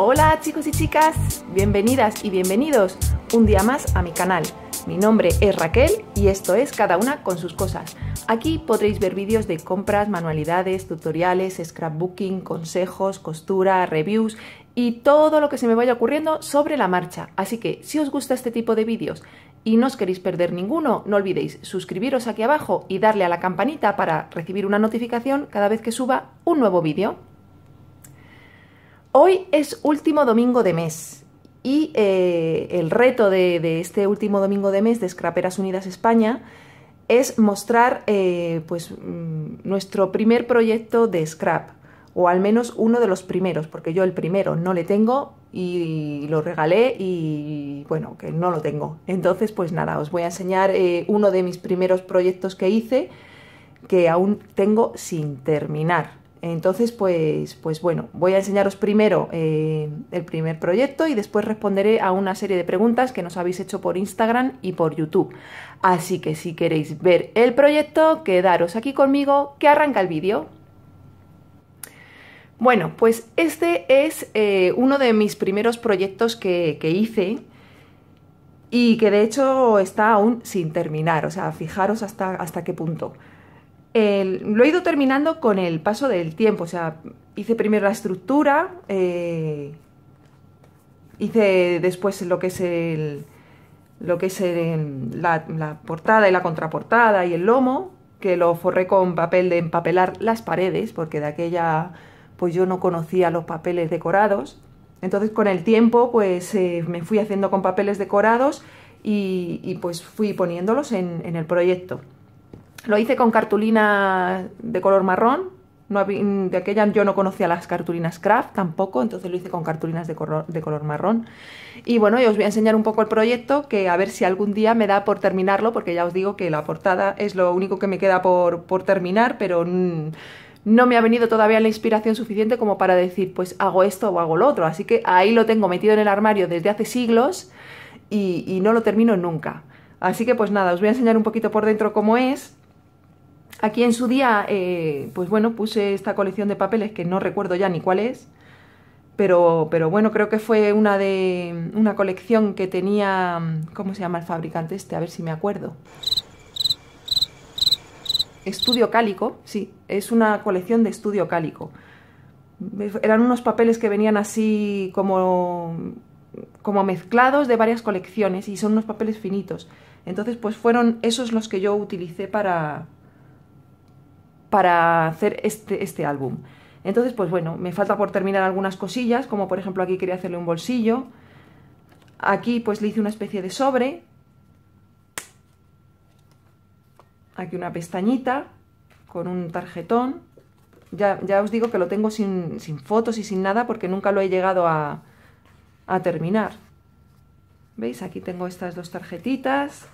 Hola chicos y chicas, bienvenidas y bienvenidos un día más a mi canal. Mi nombre es Raquel y esto es Cada una con sus cosas. Aquí podréis ver vídeos de compras, manualidades, tutoriales, scrapbooking, consejos, costura, reviews y todo lo que se me vaya ocurriendo sobre la marcha. Así que si os gusta este tipo de vídeos y no os queréis perder ninguno, no olvidéis suscribiros aquí abajo y darle a la campanita para recibir una notificación cada vez que suba un nuevo vídeo. Hoy es último domingo de mes y eh, el reto de, este último domingo de mes de Scraperas Unidas España es mostrar eh, pues, mm, nuestro primer proyecto de scrap, o al menos uno de los primeros, porque yo el primero no le tengo y lo regalé y bueno, que no lo tengo. Entonces, pues nada, os voy a enseñar eh, uno de mis primeros proyectos que hice que aún tengo sin terminar. Entonces, pues, pues bueno, voy a enseñaros primero eh, el primer proyecto y después responderé a una serie de preguntas que nos habéis hecho por Instagram y por YouTube. Así que si queréis ver el proyecto, quedaros aquí conmigo que arranca el vídeo. Bueno, pues este es eh, uno de mis primeros proyectos que, que hice y que de hecho está aún sin terminar, o sea, fijaros hasta, hasta qué punto lo he ido terminando con el paso del tiempo. O sea, hice primero la estructura, eh, hice después lo que es lo que es la, portada y la contraportada y el lomo, que lo forré con papel de empapelar las paredes, porque de aquella pues yo no conocía los papeles decorados. Entonces con el tiempo pues eh, me fui haciendo con papeles decorados y, pues fui poniéndolos en el proyecto. Lo hice con cartulina de color marrón. de aquella yo no conocía las cartulinas craft tampoco, entonces lo hice con cartulinas de color, marrón. Y bueno, os voy a enseñar un poco el proyecto, que a ver si algún día me da por terminarlo, porque ya os digo que la portada es lo único que me queda por, terminar, pero... no me ha venido todavía la inspiración suficiente como para decir, pues hago esto o hago lo otro. Así que ahí lo tengo metido en el armario desde hace siglos y, no lo termino nunca. Así que pues nada, os voy a enseñar un poquito por dentro cómo es. Aquí en su día, eh, pues bueno, puse esta colección de papeles que no recuerdo ya ni cuál es, pero, pero bueno, creo que fue una de una colección que tenía, ¿cómo se llama el fabricante este? A ver si me acuerdo. Estudio Cálico, sí, es una colección de Estudio Cálico. Eran unos papeles que venían así como, como mezclados de varias colecciones y son unos papeles finitos. Entonces, pues fueron esos los que yo utilicé para, para hacer este, este, álbum. Entonces, pues bueno, me falta por terminar algunas cosillas, como por ejemplo aquí quería hacerle un bolsillo. Aquí pues le hice una especie de sobre. Aquí una pestañita con un tarjetón. Ya, ya os digo que lo tengo sin, fotos y sin nada porque nunca lo he llegado a terminar. ¿Veis? Aquí tengo estas dos tarjetitas.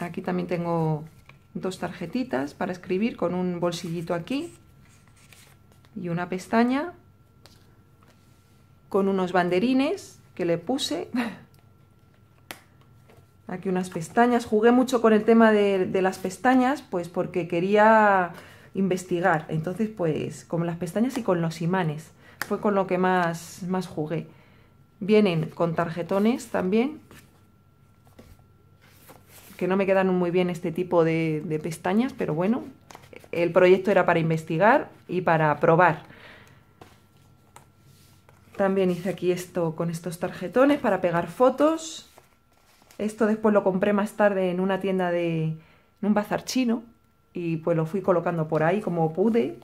Aquí también tengo dos tarjetitas para escribir con un bolsillito aquí y una pestaña con unos banderines que le puse aquí unas pestañas jugué mucho con el tema de, las pestañas pues porque quería investigar entonces pues con las pestañas y con los imanes fue con lo que más, más jugué vienen con tarjetones también que no me quedan muy bien este tipo de, pestañas, pero bueno, el proyecto era para investigar y para probar. También hice aquí esto con estos tarjetones para pegar fotos. Esto después lo compré más tarde en una tienda de... en un bazar chino y pues lo fui colocando por ahí como pude.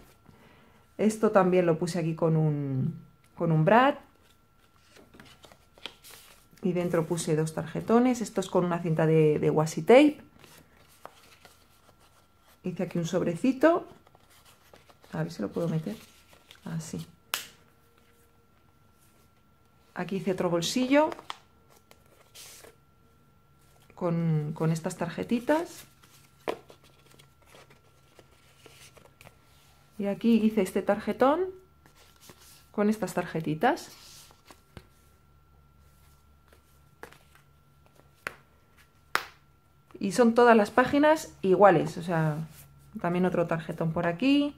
Esto también lo puse aquí con un, con un brat y dentro puse dos tarjetones, estos con una cinta de, washi tape. Hice aquí un sobrecito, a ver si lo puedo meter, así. Aquí hice otro bolsillo con, con estas tarjetitas. Y aquí hice este tarjetón con estas tarjetitas. Y son todas las páginas iguales, o sea, también otro tarjetón por aquí.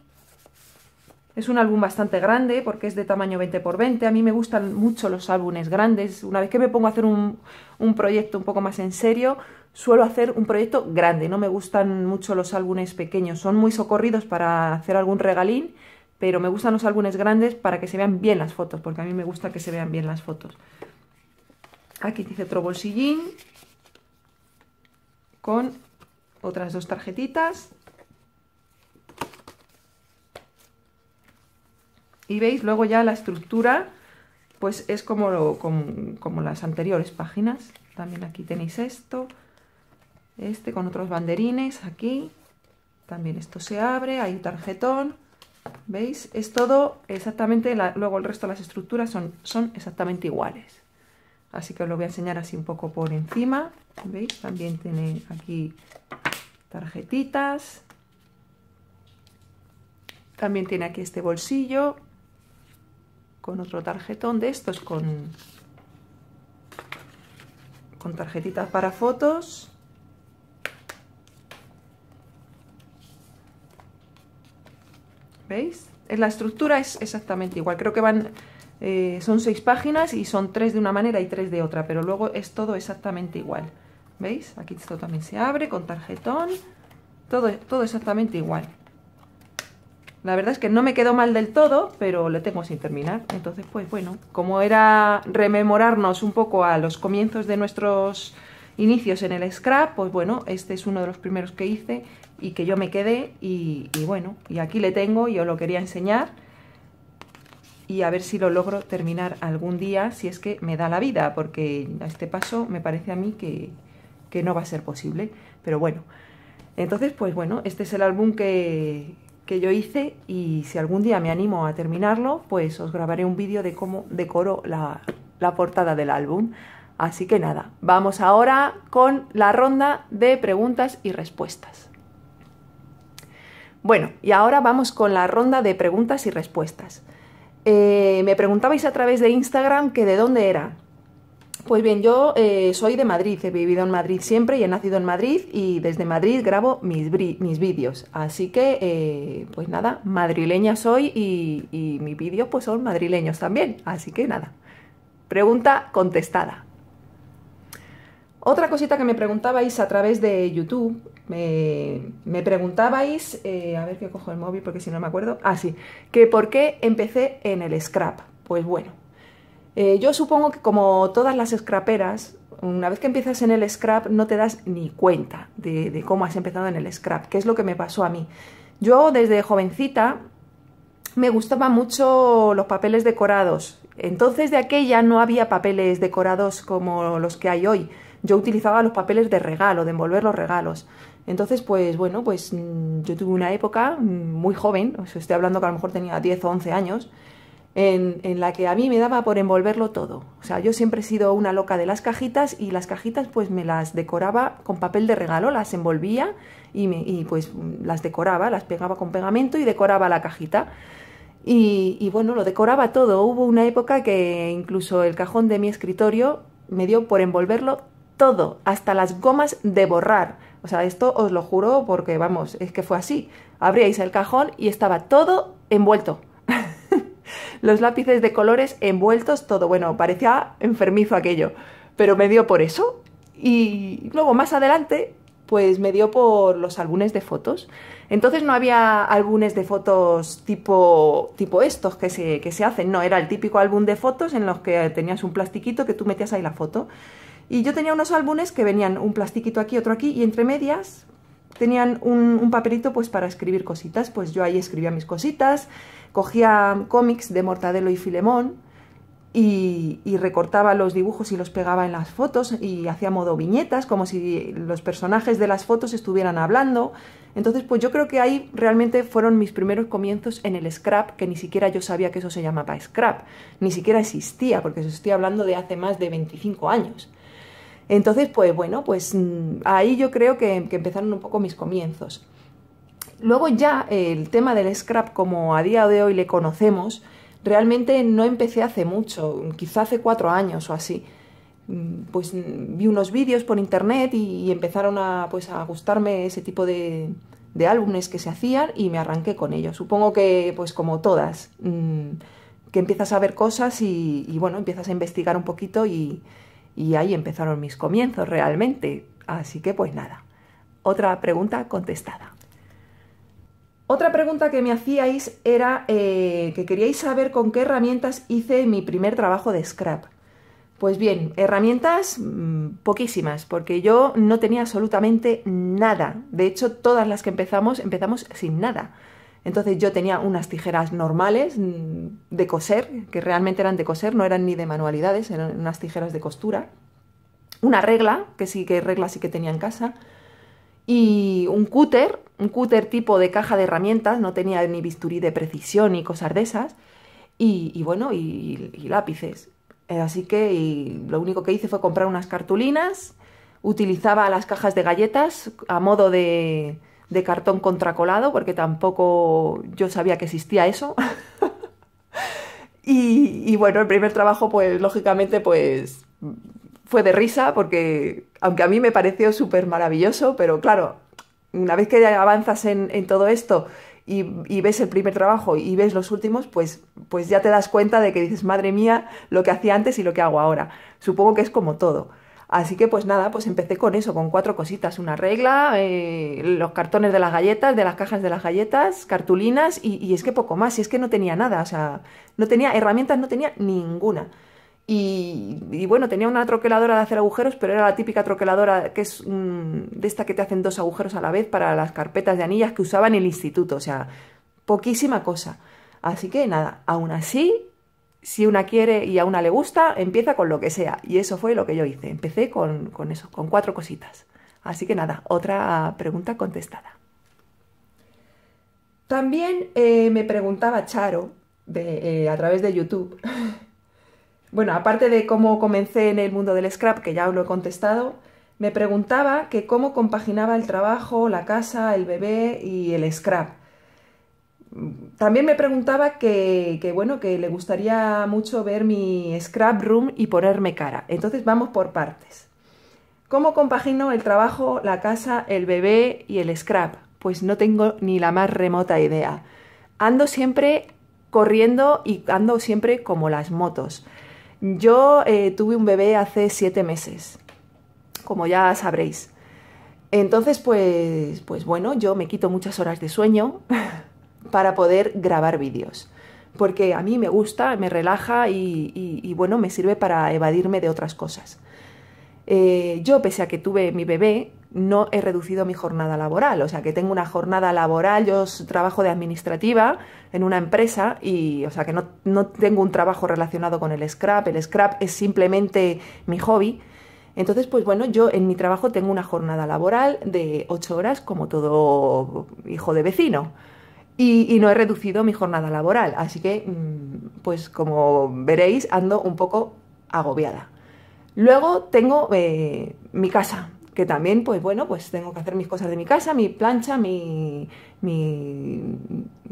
Es un álbum bastante grande porque es de tamaño 20x20. A mí me gustan mucho los álbumes grandes. Una vez que me pongo a hacer un, un proyecto un poco más en serio, suelo hacer un proyecto grande. No me gustan mucho los álbumes pequeños. Son muy socorridos para hacer algún regalín, pero me gustan los álbumes grandes para que se vean bien las fotos, porque a mí me gusta que se vean bien las fotos. Aquí dice otro bolsillín con otras dos tarjetitas. Y veis luego ya la estructura, pues es como, como, las anteriores páginas. También aquí tenéis esto, este con otros banderines aquí. También esto se abre, hay un tarjetón. ¿Veis? Es todo exactamente, luego el resto de las estructuras son, son exactamente iguales así que os lo voy a enseñar así un poco por encima veis también tiene aquí tarjetitas también tiene aquí este bolsillo con otro tarjetón de estos con con tarjetitas para fotos ¿Veis? La estructura es exactamente igual. Creo que van eh, son seis páginas y son tres de una manera y tres de otra, pero luego es todo exactamente igual. ¿Veis? Aquí esto también se abre con tarjetón. Todo, todo exactamente igual. La verdad es que no me quedó mal del todo, pero lo tengo sin terminar. Entonces, pues bueno, como era rememorarnos un poco a los comienzos de nuestros Inicios en el scrap, pues bueno, este es uno de los primeros que hice y que yo me quedé y, bueno, y aquí le tengo y lo quería enseñar y a ver si lo logro terminar algún día, si es que me da la vida, porque a este paso me parece a mí que, que no va a ser posible, pero bueno. Entonces, pues bueno, este es el álbum que, que yo hice y si algún día me animo a terminarlo, pues os grabaré un vídeo de cómo decoro la, la portada del álbum. Así que nada, vamos ahora con la ronda de preguntas y respuestas. Bueno, y ahora vamos con la ronda de preguntas y respuestas. Eh, me preguntabais a través de Instagram que de dónde era. Pues bien, yo eh, soy de Madrid, he vivido en Madrid siempre y he nacido en Madrid y desde Madrid grabo mis, mis vídeos. Así que, eh, pues nada, madrileña soy y, y mis vídeos pues son madrileños también. Así que nada, pregunta contestada. Otra cosita que me preguntabais a través de YouTube, me, preguntabais, eh, a ver que cojo el móvil porque si no me acuerdo, ah sí, que por qué empecé en el scrap. Pues bueno, eh, yo supongo que como todas las scraperas, una vez que empiezas en el scrap no te das ni cuenta de, de cómo has empezado en el scrap, que es lo que me pasó a mí. Yo desde jovencita me gustaban mucho los papeles decorados. Entonces de aquella no había papeles decorados como los que hay hoy yo utilizaba los papeles de regalo, de envolver los regalos. Entonces, pues bueno, pues mm, yo tuve una época mm, muy joven, estoy hablando que a lo mejor tenía 10 o 11 años, en, la que a mí me daba por envolverlo todo. O sea, yo siempre he sido una loca de las cajitas y las cajitas pues me las decoraba con papel de regalo, las envolvía y, pues mm, las decoraba, las pegaba con pegamento y decoraba la cajita. Y, y, bueno, lo decoraba todo. Hubo una época que incluso el cajón de mi escritorio me dio por envolverlo todo, hasta las gomas de borrar. O sea, esto os lo juro porque, vamos, es que fue así. Abríais el cajón y estaba todo envuelto. Los lápices de colores envueltos, todo. Bueno, parecía enfermizo aquello, pero me dio por eso. Y luego, más adelante, pues me dio por los álbumes de fotos. Entonces no había álbumes de fotos tipo, tipo estos que se, que se hacen, no, era el típico álbum de fotos en los que tenías un plastiquito que tú metías ahí la foto. Y yo tenía unos álbumes que venían un plastiquito aquí, otro aquí, y entre medias tenían un, papelito pues para escribir cositas, pues yo ahí escribía mis cositas, cogía cómics de Mortadelo y Filemón, y, recortaba los dibujos y los pegaba en las fotos y hacía modo viñetas, como si los personajes de las fotos estuvieran hablando. Entonces, pues yo creo que ahí realmente fueron mis primeros comienzos en el scrap, que ni siquiera yo sabía que eso se llamaba scrap, ni siquiera existía, porque se estoy hablando de hace más de 25 años. Entonces, pues bueno, pues mm, ahí yo creo que, empezaron un poco mis comienzos. Luego ya el tema del scrap como a día de hoy le conocemos, realmente no empecé hace mucho, quizá hace cuatro años o así. Mm, pues mm, vi unos vídeos por internet y, empezaron a, pues, a gustarme ese tipo de, de álbumes que se hacían y me arranqué con ellos. Supongo que, pues como todas, que empiezas a ver cosas y bueno, empiezas a investigar un poquito y, y ahí empezaron mis comienzos realmente. Así que pues nada, otra pregunta contestada. Otra pregunta que me hacíais era eh, que queríais saber con qué herramientas hice mi primer trabajo de scrap. Pues bien, herramientas mm, poquísimas, porque yo no tenía absolutamente nada. De hecho, todas las que empezamos empezamos sin nada. Entonces yo tenía unas tijeras normales mm, de coser, que realmente eran de coser, no eran ni de manualidades, eran unas tijeras de costura. Una regla, que sí que reglas sí que tenía en casa. Y un cúter, un cúter tipo de caja de herramientas, no tenía ni bisturí de precisión ni cosas de esas. Y, bueno, y, lápices. Eh, así que lo único que hice fue comprar unas cartulinas, utilizaba las cajas de galletas a modo de, de cartón contracolado, porque tampoco yo sabía que existía eso. y, bueno, el primer trabajo, pues lógicamente, pues fue de risa, porque aunque a mí me pareció súper maravilloso, pero claro, una vez que avanzas en, todo esto y, y, ves el primer trabajo y ves los últimos, pues, pues ya te das cuenta de que dices, madre mía, lo que hacía antes y lo que hago ahora. Supongo que es como todo. Así que pues nada, pues empecé con eso, con cuatro cositas, una regla, eh, los cartones de las galletas, de las cajas de las galletas, cartulinas y, es que poco más, y es que no tenía nada, o sea, no tenía herramientas, no tenía ninguna. Y, bueno, tenía una troqueladora de hacer agujeros, pero era la típica troqueladora que es mm, de esta que te hacen dos agujeros a la vez para las carpetas de anillas que usaba en el instituto, o sea, poquísima cosa. Así que nada, aún así si una quiere y a una le gusta, empieza con lo que sea. Y eso fue lo que yo hice. Empecé con, eso, con cuatro cositas. Así que nada, otra pregunta contestada. También eh, me preguntaba Charo de, eh, a través de YouTube. bueno, aparte de cómo comencé en el mundo del scrap, que ya lo he contestado, me preguntaba que cómo compaginaba el trabajo, la casa, el bebé y el scrap. También me preguntaba que, bueno, que le gustaría mucho ver mi scrap room y ponerme cara. Entonces vamos por partes. ¿Cómo compagino el trabajo, la casa, el bebé y el scrap? Pues no tengo ni la más remota idea. Ando siempre corriendo y ando siempre como las motos. Yo eh, tuve un bebé hace siete meses, como ya sabréis. Entonces, pues, pues bueno, yo me quito muchas horas de sueño. para poder grabar vídeos. Porque a mí me gusta, me relaja y, bueno, me sirve para evadirme de otras cosas. Eh, yo, pese a que tuve mi bebé, no he reducido mi jornada laboral. O sea, que tengo una jornada laboral, yo trabajo de administrativa en una empresa y, o sea, que no, no tengo un trabajo relacionado con el scrap. El scrap es simplemente mi hobby. Entonces, pues bueno, yo en mi trabajo tengo una jornada laboral de ocho horas como todo hijo de vecino. Y, no he reducido mi jornada laboral. Así que, mm, pues como veréis, ando un poco agobiada. Luego tengo eh, mi casa, que también, pues bueno, pues tengo que hacer mis cosas de mi casa, mi plancha, mi,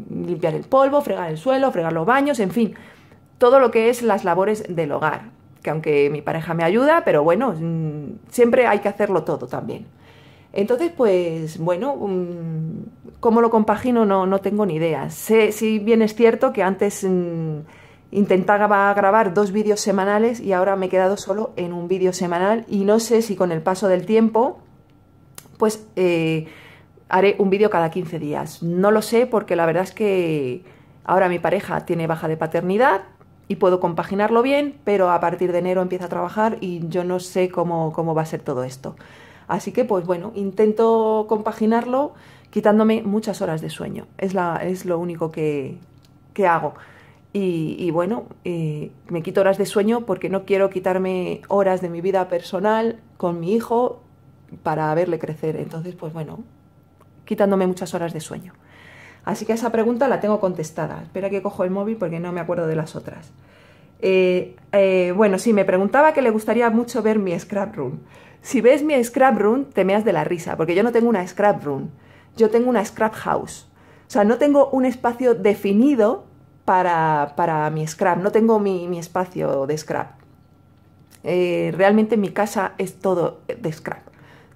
limpiar el polvo, fregar el suelo, fregar los baños, en fin, todo lo que es las labores del hogar, que aunque mi pareja me ayuda, pero bueno, mm, siempre hay que hacerlo todo también. Entonces, pues bueno, mm, cómo lo compagino no, no tengo ni idea. Sé, si bien es cierto que antes mm, intentaba grabar dos vídeos semanales y ahora me he quedado solo en un vídeo semanal y no sé si con el paso del tiempo pues eh, haré un vídeo cada 15 días. No lo sé porque la verdad es que ahora mi pareja tiene baja de paternidad y puedo compaginarlo bien, pero a partir de enero empieza a trabajar y yo no sé cómo, cómo va a ser todo esto. Así que pues bueno, intento compaginarlo quitándome muchas horas de sueño. Es, la, es lo único que, que hago. Y, bueno, eh, me quito horas de sueño porque no quiero quitarme horas de mi vida personal con mi hijo para verle crecer. Entonces, pues bueno, quitándome muchas horas de sueño. Así que esa pregunta la tengo contestada. Espera que cojo el móvil porque no me acuerdo de las otras. Eh, eh, bueno, sí, me preguntaba que le gustaría mucho ver mi scrap room. Si ves mi scrap room, te meas de la risa, porque yo no tengo una scrap room yo tengo una scrap house. O sea, no tengo un espacio definido para, mi scrap, no tengo mi, espacio de scrap. Eh, realmente mi casa es todo de scrap.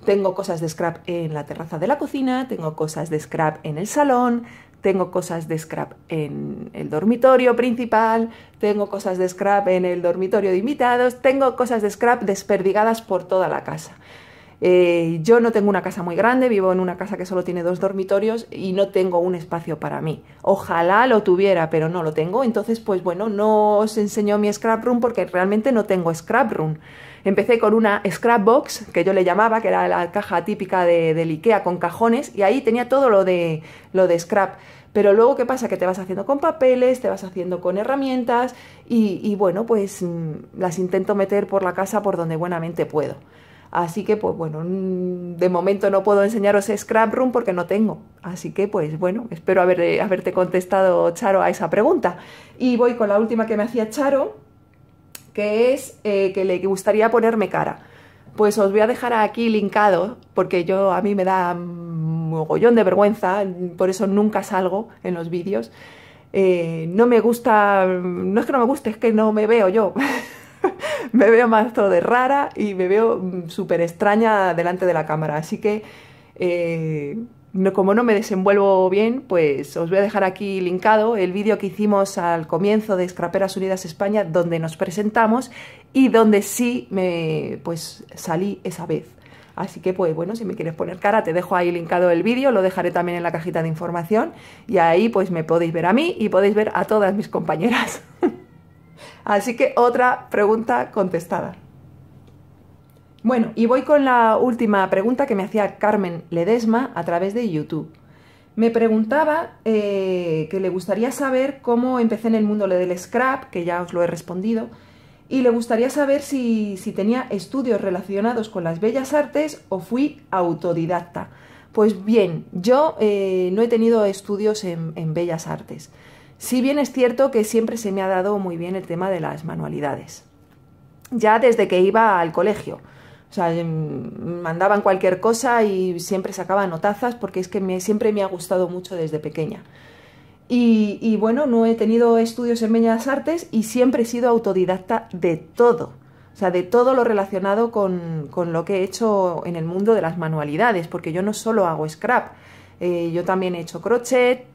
Tengo cosas de scrap en la terraza de la cocina, tengo cosas de scrap en el salón, tengo cosas de scrap en el dormitorio principal, tengo cosas de scrap en el dormitorio de invitados, tengo cosas de scrap desperdigadas por toda la casa. Eh, yo no tengo una casa muy grande, vivo en una casa que solo tiene dos dormitorios y no tengo un espacio para mí. Ojalá lo tuviera, pero no lo tengo. Entonces, pues bueno, no os enseño mi scrap room porque realmente no tengo scrap room. Empecé con una scrap box que yo le llamaba, que era la caja típica de, del IKEA con cajones, y ahí tenía todo lo de, lo de scrap. Pero luego, ¿qué pasa? Que te vas haciendo con papeles, te vas haciendo con herramientas, y bueno, pues mm, las intento meter por la casa por donde buenamente puedo. Así que, pues bueno, mm, de momento no puedo enseñaros Scrap Room porque no tengo. Así que, pues bueno, espero eh, haberte contestado, Charo, a esa pregunta. Y voy con la última que me hacía Charo, que es eh, que le gustaría ponerme cara. Pues os voy a dejar aquí linkado, porque yo a mí me da un mogollón de vergüenza, por eso nunca salgo en los vídeos. Eh, no me gusta, no es que no me guste, es que no me veo yo. me veo todo de rara y me veo mm, súper extraña delante de la cámara. Así que, eh, como no me desenvuelvo bien, pues os voy a dejar aquí linkado el vídeo que hicimos al comienzo de Scraperas Unidas España, donde nos presentamos y donde sí me pues salí esa vez. Así que, pues bueno, si me quieres poner cara, te dejo ahí linkado el vídeo, lo dejaré también en la cajita de información y ahí pues me podéis ver a mí y podéis ver a todas mis compañeras. Así que otra pregunta contestada. Bueno, y voy con la última pregunta que me hacía Carmen Ledesma a través de YouTube. Me preguntaba eh, que le gustaría saber cómo empecé en el mundo del scrap, que ya os lo he respondido, y le gustaría saber si, si tenía estudios relacionados con las bellas artes o fui autodidacta. Pues bien, yo eh, no he tenido estudios en bellas artes. Si bien es cierto que siempre se me ha dado muy bien el tema de las manualidades. Ya desde que iba al colegio. O sea, em, mandaban cualquier cosa y siempre sacaba notazas porque es que siempre me ha gustado mucho desde pequeña. Y, bueno, no he tenido estudios en Bellas Artes y siempre he sido autodidacta de todo. O sea, de todo lo relacionado con, lo que he hecho en el mundo de las manualidades, porque yo no solo hago scrap, eh, yo también he hecho crochet,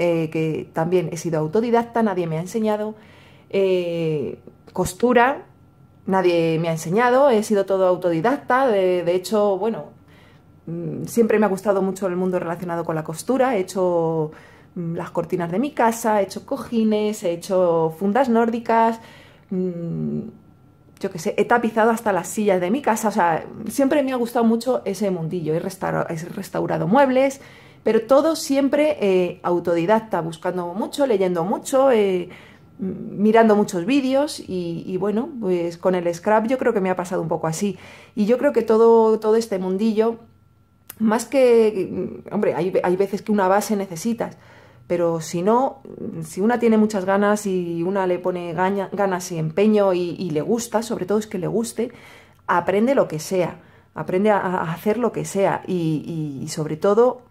eh, que también he sido autodidacta, nadie me ha enseñado. Eh, costura, nadie me ha enseñado, he sido todo autodidacta, de, hecho, bueno, mm, siempre me ha gustado mucho el mundo relacionado con la costura, he hecho mm, las cortinas de mi casa, he hecho cojines, he hecho fundas nórdicas, mm, yo qué sé, he tapizado hasta las sillas de mi casa, o sea, siempre me ha gustado mucho ese mundillo, he restaurado muebles, pero todo siempre eh, autodidacta, buscando mucho, leyendo mucho, eh, mirando muchos vídeos y, bueno, pues con el scrap yo creo que me ha pasado un poco así. Y yo creo que todo, todo este mundillo, más que, mm, hombre, hay, veces que una base necesitas, pero si no, mm, si una tiene muchas ganas y una le pone ganas y empeño y, le gusta, sobre todo es que le guste, aprende lo que sea, aprende a, hacer lo que sea y sobre todo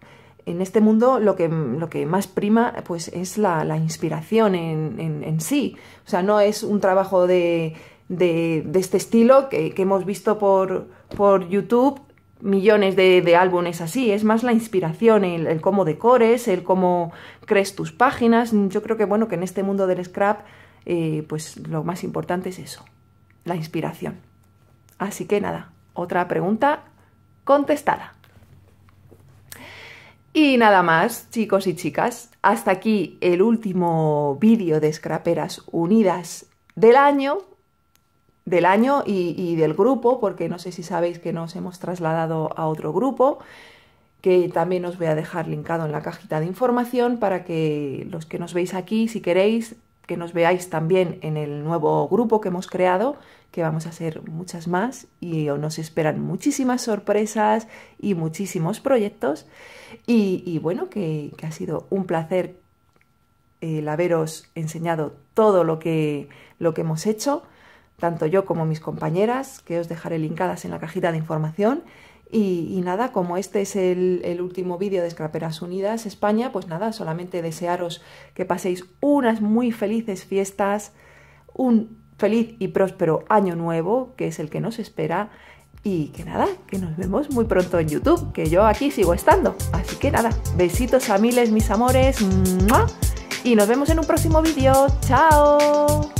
en este mundo lo que, lo que más prima pues, es la, inspiración en, sí. O sea, no es un trabajo de, de, este estilo que, hemos visto por, por YouTube millones de, álbumes así, es más la inspiración, el, cómo decores, el cómo crees tus páginas. Yo creo que bueno, que en este mundo del scrap, eh, pues lo más importante es eso, la inspiración. Así que nada, otra pregunta contestada. Y nada más, chicos y chicas, hasta aquí el último vídeo de Scraperas Unidas del año, del año y, y, del grupo, porque no sé si sabéis que nos hemos trasladado a otro grupo, que también os voy a dejar linkado en la cajita de información para que los que nos veis aquí, si queréis, que nos veáis también en el nuevo grupo que hemos creado, que vamos a hacer muchas más y nos esperan muchísimas sorpresas y muchísimos proyectos. Y, bueno, que, ha sido un placer el eh, haberos enseñado todo lo que, lo que hemos hecho, tanto yo como mis compañeras, que os dejaré linkadas en la cajita de información. Y, nada, como este es el, último vídeo de Scraperas Unidas España, pues nada, solamente desearos que paséis unas muy felices fiestas, un feliz y próspero año nuevo, que es el que nos espera, y que nada, que nos vemos muy pronto en YouTube, que yo aquí sigo estando. Así que nada, besitos a miles, mis amores, y nos vemos en un próximo vídeo. ¡Chao!